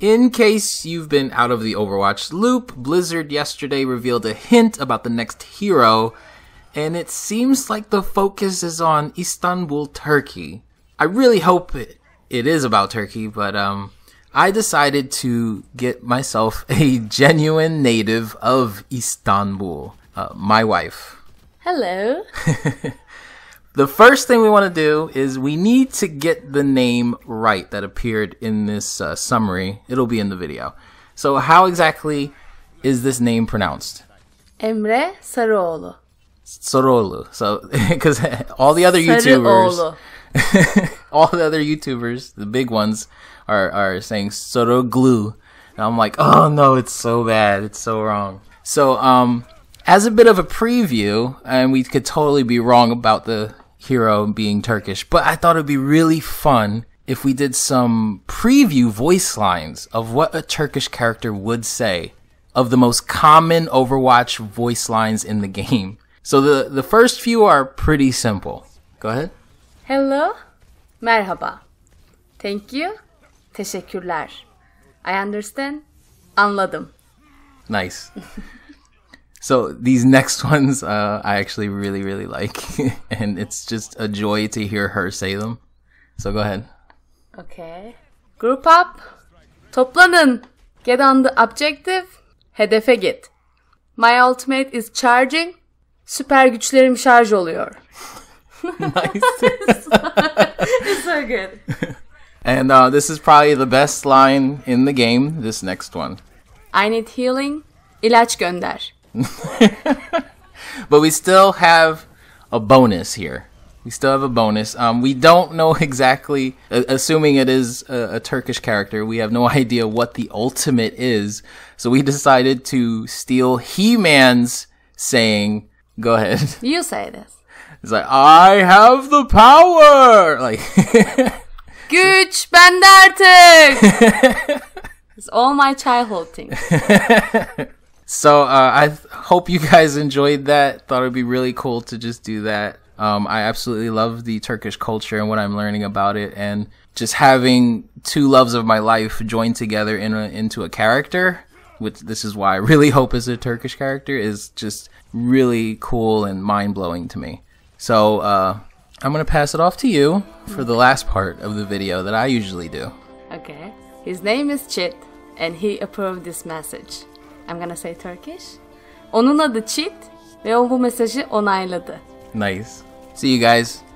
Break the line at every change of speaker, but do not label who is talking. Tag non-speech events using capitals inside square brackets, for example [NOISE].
In case you've been out of the Overwatch loop, Blizzard yesterday revealed a hint about the next hero, and it seems like the focus is on Istanbul, Turkey. I really hope it, it is about Turkey, but um, I decided to get myself a [LAUGHS] genuine native of Istanbul, uh, my wife. Hello. [LAUGHS] the first thing we want to do is we need to get the name right that appeared in this uh, summary. It'll be in the video. So how exactly is this name pronounced? Emre Sarolo. Sorolu. So, because [LAUGHS] all the other YouTubers, [LAUGHS] all the other YouTubers, the big ones, are are saying Soroglu, and I'm like, oh no, it's so bad, it's so wrong. So, um, as a bit of a preview, and we could totally be wrong about the hero being Turkish, but I thought it'd be really fun if we did some preview voice lines of what a Turkish character would say of the most common Overwatch voice lines in the game. So the, the first few are pretty simple. Go ahead. Hello. Merhaba. Thank you. Teşekkürler. I understand. Anladım. Nice. [LAUGHS] So these next [LAUGHS] ones, uh, I actually really, really like, [LAUGHS] and it's just a joy to hear her say them. So go ahead. Okay. Group up. Toplanın. Get on the objective. Hedefe git. My ultimate is charging. Süper güçlerim şarj oluyor. [LAUGHS] nice. it's, so, good. And uh, this is probably the best line in the game, this next one. I need healing. İlaç gönder. [LAUGHS] but we still have a bonus here. We still have a bonus. Um, we don't know [LAUGHS] exactly, assuming it is a, a, Turkish character, we have no [LAUGHS] idea what the ultimate is. So we decided to steal He Man's saying, Go ahead. You say this. It's like, I have the power! Like, Güç bende artık! it's all my childhood things. So uh, I th- hope you guys enjoyed that. Thought it'd be really cool to just do that. Um, I absolutely love the Turkish culture and what I'm learning about it, and just having two loves of my life joined together in a, into a character. Which this is why I really [LAUGHS] hope is a Turkish character is just really cool and mind blowing to me. So uh, I'm gonna pass it off to you for the last part of the video that I usually do. Okay. His name is Chit, and he approved this message. I'm gonna say Turkish. Onun adı Cheat ve o bu mesajı onayladı. Nice. See you guys.